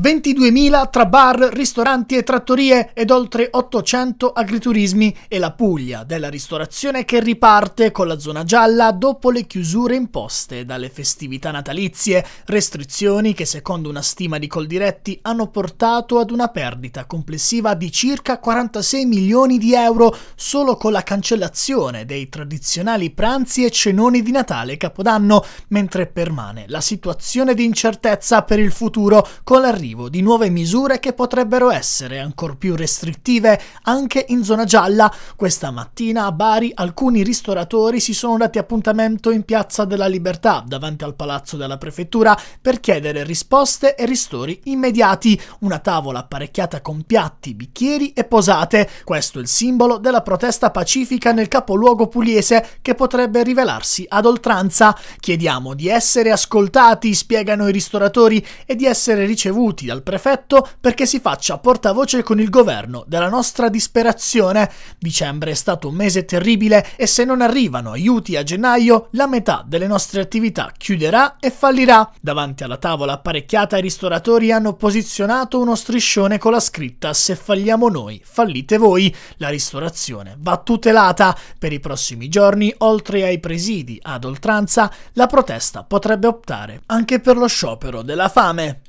22.000 tra bar, ristoranti e trattorie ed oltre 800 agriturismi e la Puglia della ristorazione che riparte con la zona gialla dopo le chiusure imposte dalle festività natalizie, restrizioni che secondo una stima di Coldiretti hanno portato ad una perdita complessiva di circa 46 milioni di euro solo con la cancellazione dei tradizionali pranzi e cenoni di Natale e Capodanno, mentre permane la situazione di incertezza per il futuro con l'arrivo arrivo di nuove misure che potrebbero essere ancor più restrittive anche in zona gialla. Questa mattina a Bari alcuni ristoratori si sono dati appuntamento in Piazza della Libertà davanti al palazzo della prefettura per chiedere risposte e ristori immediati. Una tavola apparecchiata con piatti, bicchieri e posate. Questo è il simbolo della protesta pacifica nel capoluogo pugliese che potrebbe rivelarsi ad oltranza. Chiediamo di essere ascoltati, spiegano i ristoratori, e di essere ricevuti tenuti dal prefetto perché si faccia portavoce con il governo della nostra disperazione. Dicembre è stato un mese terribile e se non arrivano aiuti a gennaio, la metà delle nostre attività chiuderà e fallirà. Davanti alla tavola apparecchiata i ristoratori hanno posizionato uno striscione con la scritta Se falliamo noi, fallite voi. La ristorazione va tutelata. Per i prossimi giorni, oltre ai presidi ad oltranza, la protesta potrebbe optare anche per lo sciopero della fame.